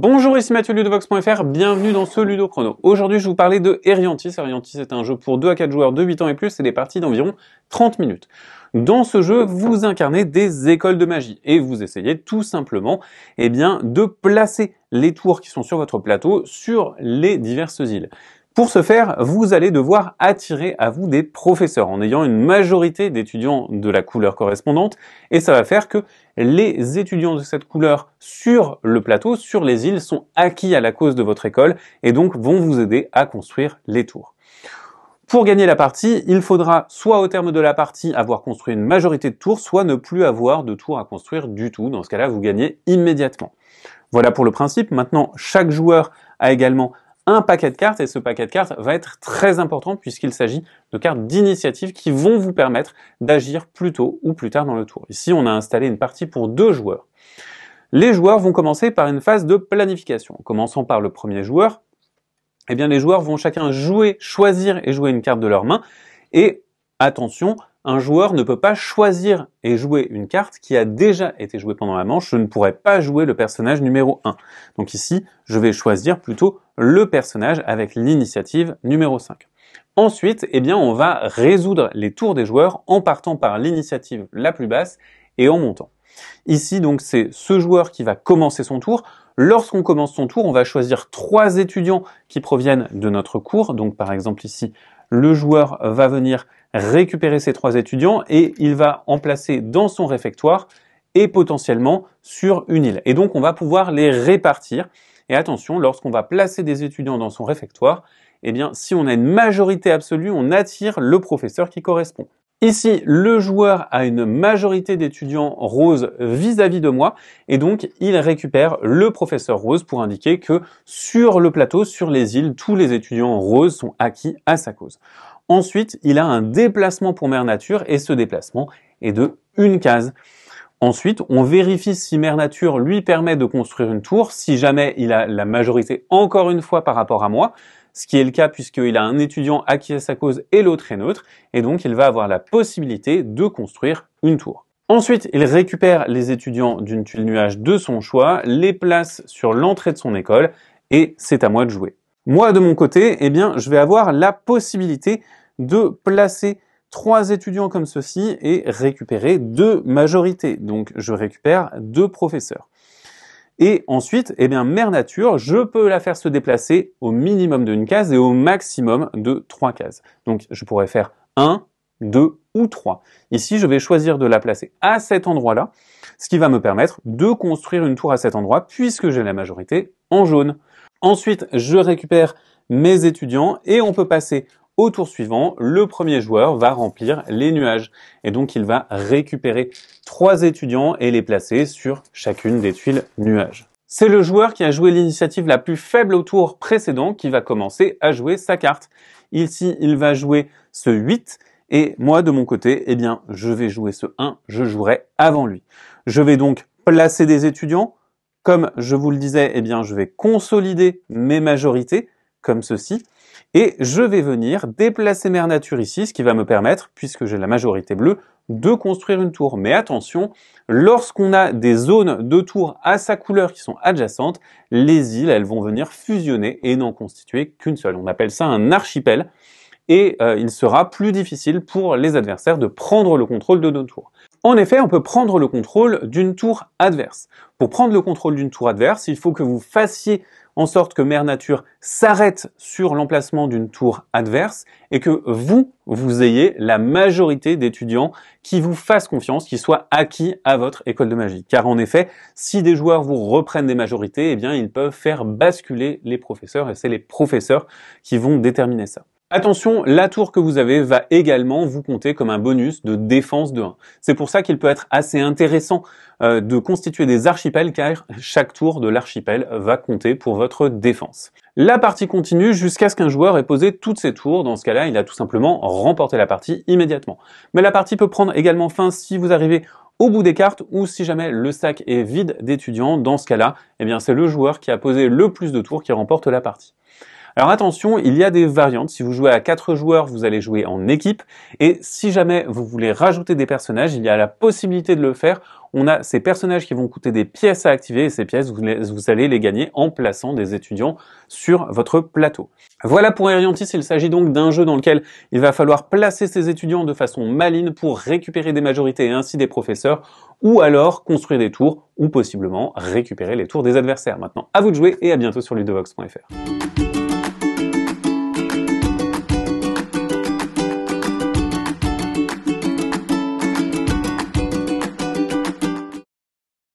Bonjour, ici Mathieu Ludovox.fr, bienvenue dans ce Ludo Chrono. Aujourd'hui, je vous parlais de Eriantis. Eriantis est un jeu pour 2 à 4 joueurs de 8 ans et plus et des parties d'environ 30 minutes. Dans ce jeu, vous incarnez des écoles de magie et vous essayez tout simplement eh bien, de placer les tours qui sont sur votre plateau sur les diverses îles. Pour ce faire, vous allez devoir attirer à vous des professeurs en ayant une majorité d'étudiants de la couleur correspondante et ça va faire que les étudiants de cette couleur sur le plateau, sur les îles, sont acquis à la cause de votre école et donc vont vous aider à construire les tours. Pour gagner la partie, il faudra soit au terme de la partie avoir construit une majorité de tours, soit ne plus avoir de tours à construire du tout. Dans ce cas-là, vous gagnez immédiatement. Voilà pour le principe. Maintenant, chaque joueur a également un paquet de cartes et ce paquet de cartes va être très important puisqu'il s'agit de cartes d'initiative qui vont vous permettre d'agir plus tôt ou plus tard dans le tour. Ici, on a installé une partie pour deux joueurs. Les joueurs vont commencer par une phase de planification. En commençant par le premier joueur, eh bien les joueurs vont chacun jouer, choisir et jouer une carte de leur main. Et attention, un joueur ne peut pas choisir et jouer une carte qui a déjà été jouée pendant la manche. Je ne pourrais pas jouer le personnage numéro 1. Donc ici, je vais choisir plutôt le personnage avec l'initiative numéro 5. Ensuite, eh bien, on va résoudre les tours des joueurs en partant par l'initiative la plus basse et en montant. Ici, donc, c'est ce joueur qui va commencer son tour. Lorsqu'on commence son tour, on va choisir trois étudiants qui proviennent de notre cours. Donc, par exemple, ici, le joueur va venir récupérer ces trois étudiants et il va en placer dans son réfectoire et potentiellement sur une île. Et donc on va pouvoir les répartir. Et attention, lorsqu'on va placer des étudiants dans son réfectoire, eh bien si on a une majorité absolue, on attire le professeur qui correspond. Ici, le joueur a une majorité d'étudiants rose vis-à-vis de moi et donc il récupère le professeur rose pour indiquer que sur le plateau, sur les îles, tous les étudiants roses sont acquis à sa cause. Ensuite, il a un déplacement pour Mère Nature et ce déplacement est de une case. Ensuite, on vérifie si Mère Nature lui permet de construire une tour, si jamais il a la majorité encore une fois par rapport à moi, ce qui est le cas puisqu'il a un étudiant à sa cause et l'autre est neutre, et donc il va avoir la possibilité de construire une tour. Ensuite, il récupère les étudiants d'une tuile nuage de son choix, les place sur l'entrée de son école, et c'est à moi de jouer. Moi, de mon côté, eh bien, je vais avoir la possibilité de placer trois étudiants comme ceci et récupérer deux majorités. Donc, je récupère deux professeurs. Et ensuite, eh bien, mère nature, je peux la faire se déplacer au minimum d'une case et au maximum de trois cases. Donc, je pourrais faire 1, 2 ou 3. Ici, je vais choisir de la placer à cet endroit-là, ce qui va me permettre de construire une tour à cet endroit puisque j'ai la majorité en jaune. Ensuite, je récupère mes étudiants et on peut passer au tour suivant. Le premier joueur va remplir les nuages et donc il va récupérer trois étudiants et les placer sur chacune des tuiles nuages. C'est le joueur qui a joué l'initiative la plus faible au tour précédent qui va commencer à jouer sa carte. Ici, il va jouer ce 8 et moi, de mon côté, eh bien, je vais jouer ce 1, je jouerai avant lui. Je vais donc placer des étudiants, comme je vous le disais, eh bien, je vais consolider mes majorités, comme ceci, et je vais venir déplacer Mère nature ici, ce qui va me permettre, puisque j'ai la majorité bleue, de construire une tour. Mais attention, lorsqu'on a des zones de tour à sa couleur qui sont adjacentes, les îles, elles vont venir fusionner et n'en constituer qu'une seule. On appelle ça un archipel et euh, il sera plus difficile pour les adversaires de prendre le contrôle de nos tours. En effet, on peut prendre le contrôle d'une tour adverse. Pour prendre le contrôle d'une tour adverse, il faut que vous fassiez en sorte que Mère Nature s'arrête sur l'emplacement d'une tour adverse et que vous, vous ayez la majorité d'étudiants qui vous fassent confiance, qui soient acquis à votre école de magie. Car en effet, si des joueurs vous reprennent des majorités, eh bien, ils peuvent faire basculer les professeurs et c'est les professeurs qui vont déterminer ça. Attention, la tour que vous avez va également vous compter comme un bonus de défense de 1. C'est pour ça qu'il peut être assez intéressant euh, de constituer des archipels car chaque tour de l'archipel va compter pour votre défense. La partie continue jusqu'à ce qu'un joueur ait posé toutes ses tours. Dans ce cas-là, il a tout simplement remporté la partie immédiatement. Mais la partie peut prendre également fin si vous arrivez au bout des cartes ou si jamais le sac est vide d'étudiants. Dans ce cas-là, eh bien, c'est le joueur qui a posé le plus de tours qui remporte la partie. Alors attention, il y a des variantes. Si vous jouez à 4 joueurs, vous allez jouer en équipe. Et si jamais vous voulez rajouter des personnages, il y a la possibilité de le faire. On a ces personnages qui vont coûter des pièces à activer et ces pièces, vous, allez les gagner en plaçant des étudiants sur votre plateau. Voilà pour Eriantis, il s'agit donc d'un jeu dans lequel il va falloir placer ses étudiants de façon maligne pour récupérer des majorités et ainsi des professeurs, ou alors construire des tours, ou possiblement récupérer les tours des adversaires. Maintenant, à vous de jouer et à bientôt sur ludovox.fr.